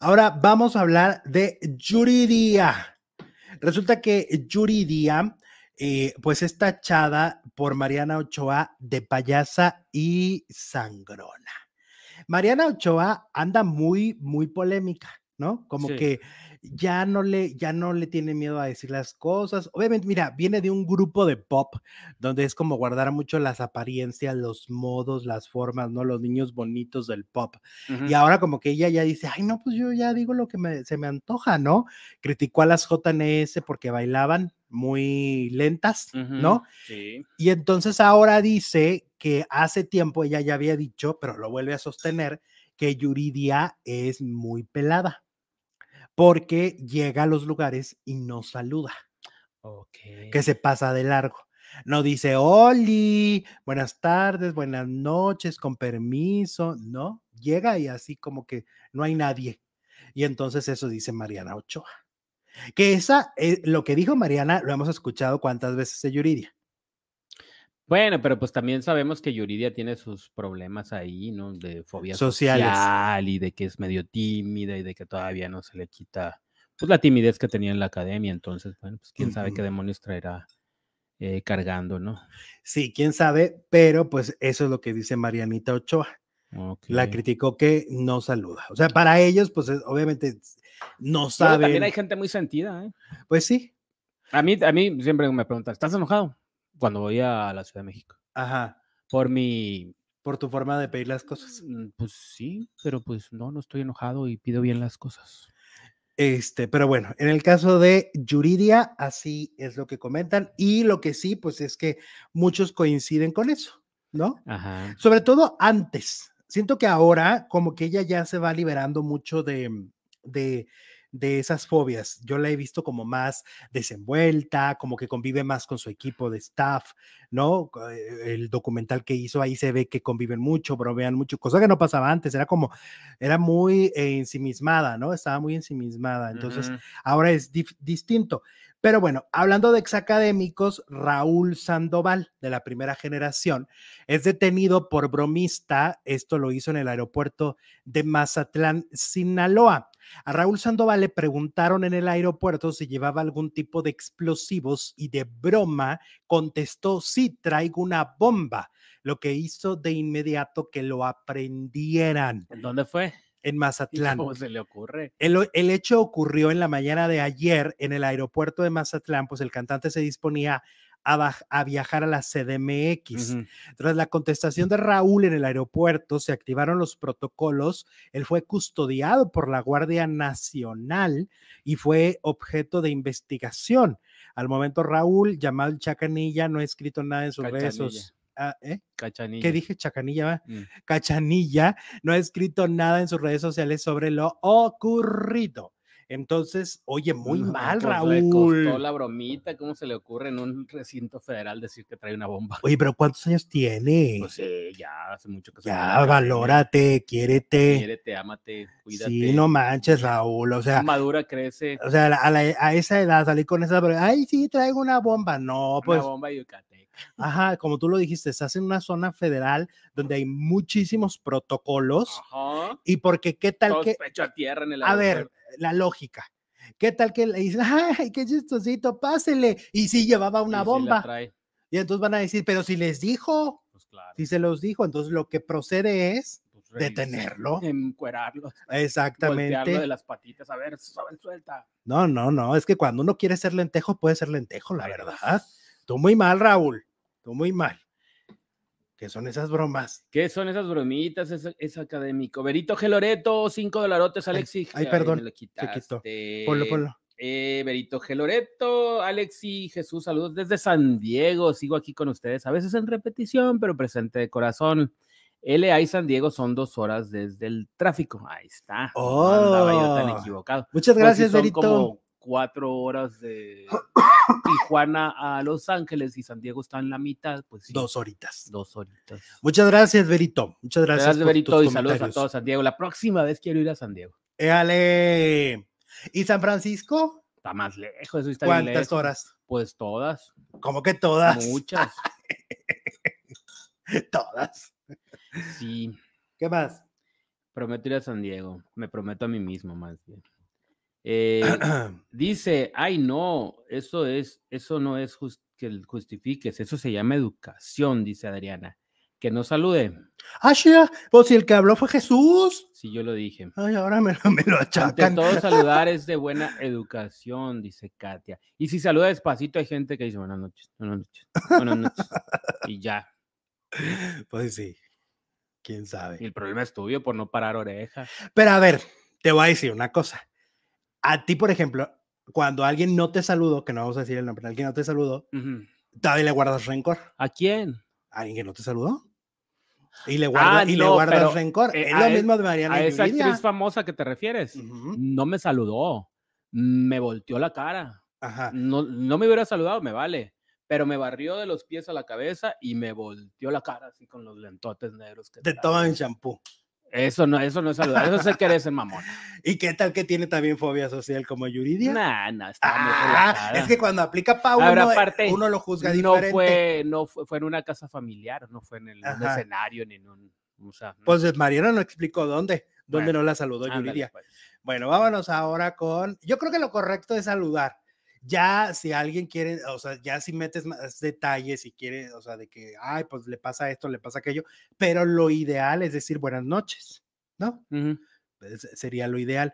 Ahora vamos a hablar de Yuridía. Resulta que Yuridía eh, pues es tachada por Mariana Ochoa de payasa y sangrona. Mariana Ochoa anda muy, muy polémica, ¿no? Como que ya no le, ya no le tiene miedo a decir las cosas. Obviamente, mira, viene de un grupo de pop donde es como guardar mucho las apariencias, los modos, las formas, ¿no? Los niños bonitos del pop. Y ahora como que ella ya dice, ay, no, pues yo ya digo lo que me, se me antoja, ¿no? Criticó a las JNS porque bailaban muy lentas, ¿no? Y entonces ahora dice que hace tiempo ella ya había dicho, pero lo vuelve a sostener, que Yuridia es muy pelada porque llega a los lugares y no saluda. Que se pasa de largo. No dice, Oli, buenas tardes, buenas noches, con permiso. No, llega y así como que no hay nadie. Y entonces eso dice Mariana Ochoa. Que esa, es eh, lo que dijo Mariana, lo hemos escuchado cuántas veces de Yuridia. Bueno, pero pues también sabemos que Yuridia tiene sus problemas ahí, ¿no? De fobia Sociales. social y de que es medio tímida y de que todavía no se le quita, pues la timidez que tenía en la academia. Entonces, bueno, pues quién sabe qué demonios traerá eh, cargando, ¿no? Sí, quién sabe, pero pues eso es lo que dice Marianita Ochoa. La criticó que no saluda. O sea, para ellos, pues obviamente no sabe. también hay gente muy sentida, ¿eh? Pues sí. A mí, a mí siempre me preguntan, ¿estás enojado? cuando voy a la Ciudad de México. Ajá. Por mi... Por tu forma de pedir las cosas. Mm, pues sí, pero pues no, no estoy enojado y pido bien las cosas. Este, pero bueno, en el caso de Yuridia, así es lo que comentan y lo que sí, pues es que muchos coinciden con eso, ¿no? Ajá. Sobre todo antes. Siento que ahora, como que ella ya se va liberando mucho de, de de esas fobias. Yo la he visto como más desenvuelta, como que convive más con su equipo de staff, ¿no? Eh, el documental que hizo ahí se ve que conviven mucho, bromean mucho, cosa que no pasaba antes, era como, era muy ensimismada, ¿no? Estaba muy ensimismada, entonces ahora es distinto. Pero bueno, hablando de exacadémicos, Raúl Sandoval, de la primera generación, es detenido por bromista, esto lo hizo en el aeropuerto de Mazatlán, Sinaloa. A Raúl Sandoval le preguntaron en el aeropuerto si llevaba algún tipo de explosivos y de broma contestó, sí, traigo una bomba, lo que hizo de inmediato que lo aprendieran. ¿En dónde fue? en Mazatlán. ¿Cómo se le ocurre? El, el, hecho ocurrió en la mañana de ayer en el aeropuerto de Mazatlán, pues el cantante se disponía a, viajar a la CDMX. Tras la contestación mm. de Raúl en el aeropuerto, se activaron los protocolos. Él fue custodiado por la Guardia Nacional y fue objeto de investigación. Al momento, Raúl, llamado Chacanilla, no ha escrito nada en sus redes sociales. Ah, ¿eh? ¿Qué dije? Chacanilla. Mm. Cachanilla no ha escrito nada en sus redes sociales sobre lo ocurrido. Entonces, oye, muy mal, Raúl. Le costó la bromita, ¿cómo se le ocurre en un recinto federal decir que trae una bomba? Oye, pero ¿cuántos años tiene? Pues ya hace mucho que se Ya, ¿eh? valórate, quiérete. Quiérete, ámate, cuídate. Sí, no manches, Raúl, o sea. Madura, crece. O sea, a, a esa edad salí con esa, ay, sí, traigo una bomba, no, pues. Una bomba Ajá, como tú lo dijiste, estás en una zona federal donde hay muchísimos protocolos. Y porque qué tal que... a ver, la lógica. ¿Qué tal que le dicen, ay, qué chistosito, pásele? Y si sí, llevaba una bomba. Y entonces van a decir, pero si les dijo, pues si se los dijo, entonces lo que procede es pues detenerlo. Encuerarlo. Exactamente. de las patitas, a ver, suelta. No, no, no, es que cuando uno quiere ser lentejo, puede ser lentejo, la verdad. Pues Tú muy mal, Raúl. Tú muy mal. ¿Qué son esas bromas? ¿Qué son esas bromitas? Es, académico. Berito Geloreto, cinco dolarotes, Alexi. Ay, perdón. te quito. quitó. Ponlo, ponlo. Eh, Berito Geloreto, Alexi, Jesús, saludos desde San Diego. Sigo aquí con ustedes, a veces en repetición, pero presente de corazón. LA y San Diego son dos horas desde el tráfico. Ahí está. yo tan oh. equivocado. Muchas pues gracias, pues Como cuatro horas de Tijuana a Los Ángeles y San Diego está en la mitad, pues sí. Dos horitas. Dos horitas. Muchas gracias, Berito. Muchas gracias. Gracias, Berito, y saludos a todos San Diego. La próxima vez quiero ir a San Diego. ¡Éale! ¿Y San Francisco? Está más lejos, eso está ¿Cuántas horas? Pues todas. ¿Cómo que todas? Muchas. todas. Sí. ¿Qué más? Prometo ir a San Diego. Me prometo a mí mismo más bien. Eh, dice, ay no, eso es, eso no es que justifiques, eso se llama educación, dice Adriana. Que no salude. Ah, pues si el que habló fue Jesús. si yo lo dije. Ay, ahora me, lo achacan. todo, saludar es de buena educación, dice Katia. Y si saluda despacito, hay gente que dice buenas noches, buenas noches, buenas noches. y ya. Pues sí. Quién sabe. el problema es tuyo por no parar oreja. Pero a ver, te voy a decir una cosa a ti, por ejemplo, cuando alguien no te saludó, que no vamos a decir el nombre, alguien no te saludó, todavía le guardas rencor. ¿A quién? ¿A alguien que no te saludó? Y le, guarda, ah, y le guardas rencor. Eh, es lo mismo de Mariana. A esa actriz famosa que te refieres, no me saludó, me volteó la cara. No, no me hubiera saludado, me vale pero me barrió de los pies a la cabeza y me volteó la cara así con los lentotes negros. Que te todo en champú. Eso no, eso no es saludar, eso es que eres el mamón. ¿Y qué tal que tiene también fobia social como Yuridia? No, no, está ah, Es que cuando aplica Pau, uno, eh, uno lo juzga diferente. No fue, no fue, en una casa familiar, no fue en el, escenario ni en un. O Pues Mariana no explicó dónde, dónde no la saludó Yuridia. Pues. Bueno, vámonos ahora con. Yo creo que lo correcto es saludar ya si alguien quiere, o sea, ya si metes más detalles y quiere, o sea, de que, ay, pues le pasa esto, le pasa aquello, pero lo ideal es decir buenas noches, ¿no? Pues, sería lo ideal.